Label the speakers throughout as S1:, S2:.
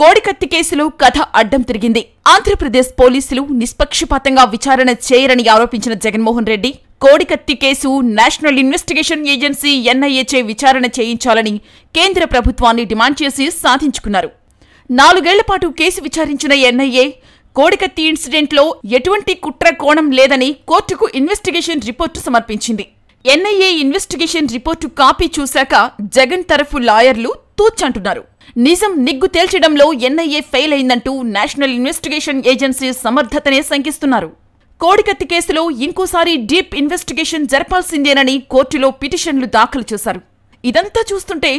S1: కోడికత్తి కేసులో కథ అడ్డం తిరిగింది ఆంధ్రప్రదేశ్ పోలీసులు నిష్పక్షపాతంగా విచారణ చేయరని ఆరోపించిన జగన్మోహన్ రెడ్డి కోడికత్తి కేసు నేషనల్ ఇన్వెస్టిగేషన్ ఏజెన్సీ ఎన్ఐఏచే విచారణ చేయించాలని కేంద్ర ప్రభుత్వాన్ని డిమాండ్ చేసి సాధించుకున్నారు నాలుగేళ్ల పాటు కేసు విచారించిన ఎన్ఐఏ కోడికత్తి ఇన్సిడెంట్లో ఎటువంటి కుట్ర కోణం లేదని కోర్టుకు ఇన్వెస్టిగేషన్ రిపోర్టు సమర్పించింది ఎన్ఐఏ ఇన్వెస్టిగేషన్ రిపోర్టు కాపీ చూశాక జగన్ తరఫు లాయర్లు తూచంటున్నారు నిజం నిగ్గు తేల్చడంలో ఎన్ఐఏ ఫెయిల్ అయిందంటూ నేషనల్ ఇన్వెస్టిగేషన్ ఏజెన్సీ సమర్థతనే శంకిస్తున్నారు కోడికత్తి కేసులో ఇంకోసారి డీప్ ఇన్వెస్టిగేషన్ జరపాల్సిందేనని కోర్టులో పిటిషన్లు దాఖలు చేశారు ఇదంతా చూస్తుంటే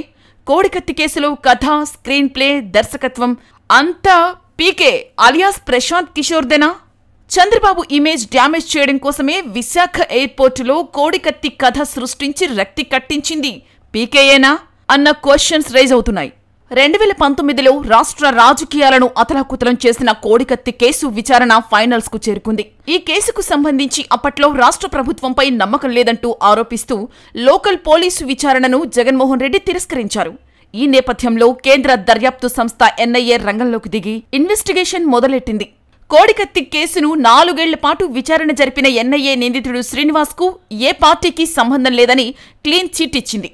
S1: కోడికత్తి కేసులో కథ స్క్రీన్ ప్లే దర్శకత్వం అంతా పీకే అలియాస్ ప్రశాంత్ కిషోర్దేనా చంద్రబాబు ఇమేజ్ డ్యామేజ్ చేయడం కోసమే విశాఖ ఎయిర్పోర్టులో కోడికత్తి కథ సృష్టించి రక్తి కట్టించింది పీకేయేనా అన్న క్వశ్చన్స్ రేజ్ అవుతున్నాయి రెండు వేల పంతొమ్మిదిలో రాష్ట్ర రాజకీయాలను అతలాకుతలం చేసిన కోడికత్తి కేసు విచారణ ఫైనల్స్ కు చేరుకుంది ఈ కేసుకు సంబంధించి అప్పట్లో రాష్ట్ర ప్రభుత్వంపై నమ్మకం లేదంటూ ఆరోపిస్తూ లోకల్ పోలీసు విచారణను జగన్మోహన్ రెడ్డి తిరస్కరించారు ఈ నేపథ్యంలో కేంద్ర దర్యాప్తు సంస్థ ఎన్ఐఏ రంగంలోకి దిగి ఇన్వెస్టిగేషన్ మొదలెట్టింది కోడికత్తి కేసును నాలుగేళ్ల పాటు విచారణ జరిపిన ఎన్ఐఏ నిందితుడు శ్రీనివాస్కు ఏ పార్టీకి సంబంధం లేదని క్లీన్ చిట్ ఇచ్చింది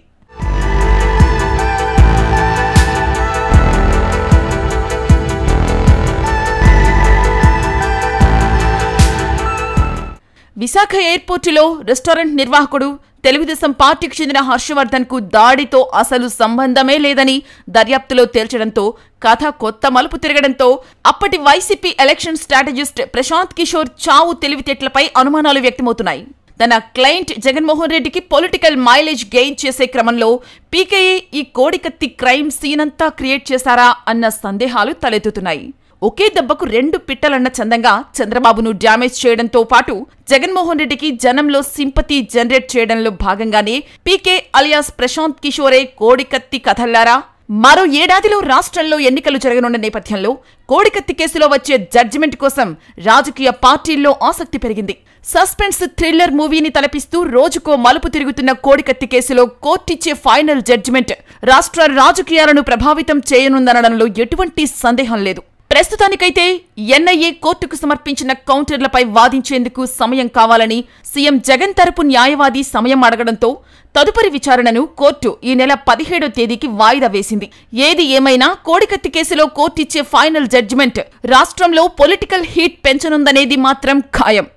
S1: విశాఖ ఎయిర్పోర్టులో రెస్టారెంట్ నిర్వాహకుడు తెలుగుదేశం పార్టీకి చెందిన హర్షవర్ధన్ కు దాడితో అసలు సంబంధమే లేదని దర్యాప్తులో తేల్చడంతో కథ కొత్త మలుపు తిరగడంతో అప్పటి YCP election strategist Prashant Kishor చావు తెలివితేటలపై అనుమానాలు వ్యక్తమవుతున్నాయి తన క్లయింట్ జగన్మోహన్ రెడ్డికి పొలిటికల్ మైలేజ్ గెయిన్ చేసే క్రమంలో పీకేఏ ఈ కోడికత్తి క్రైమ్ సీన్ అంతా క్రియేట్ చేశారా అన్న సందేహాలు తలెత్తుతున్నాయి ఒకే దెబ్బకు రెండు పిట్టలన్న చందంగా చంద్రబాబును డ్యామేజ్ చేయడంతో పాటు జగన్మోహన్ రెడ్డికి జనంలో సింపతి జనరేట్ చేయడంలో భాగంగానే పీకే అలియాస్ ప్రశాంత్ కిషోరే కోడికత్తి కథల్లారా మరో ఏడాదిలో రాష్ట్రంలో ఎన్నికలు జరగనున్న నేపథ్యంలో కోడికత్తి కేసులో వచ్చే జడ్జిమెంట్ కోసం రాజకీయ పార్టీల్లో ఆసక్తి పెరిగింది సస్పెన్స్ థ్రిల్లర్ మూవీని తలపిస్తూ రోజుకో మలుపు తిరుగుతున్న కోడికత్తి కేసులో కోర్టిచ్చే ఫైనల్ జడ్జిమెంట్ రాష్ట్ర రాజకీయాలను ప్రభావితం చేయనుందనడంలో ఎటువంటి సందేహం లేదు ప్రస్తుతానికైతే ఎన్ఐఏ కోర్టుకు సమర్పించిన కౌంటర్లపై వాదించేందుకు సమయం కావాలని సీఎం జగన్ తరపు న్యాయవాది సమయం అడగడంతో తదుపరి విచారణను కోర్టు ఈ నెల పదిహేడో తేదీకి వాయిదా వేసింది ఏది ఏమైనా కోడికత్తి కేసులో కోర్టిచ్చే ఫైనల్ జడ్జిమెంట్ రాష్ట్రంలో పొలిటికల్ హీట్ పెంచనుందనేది మాత్రం ఖాయం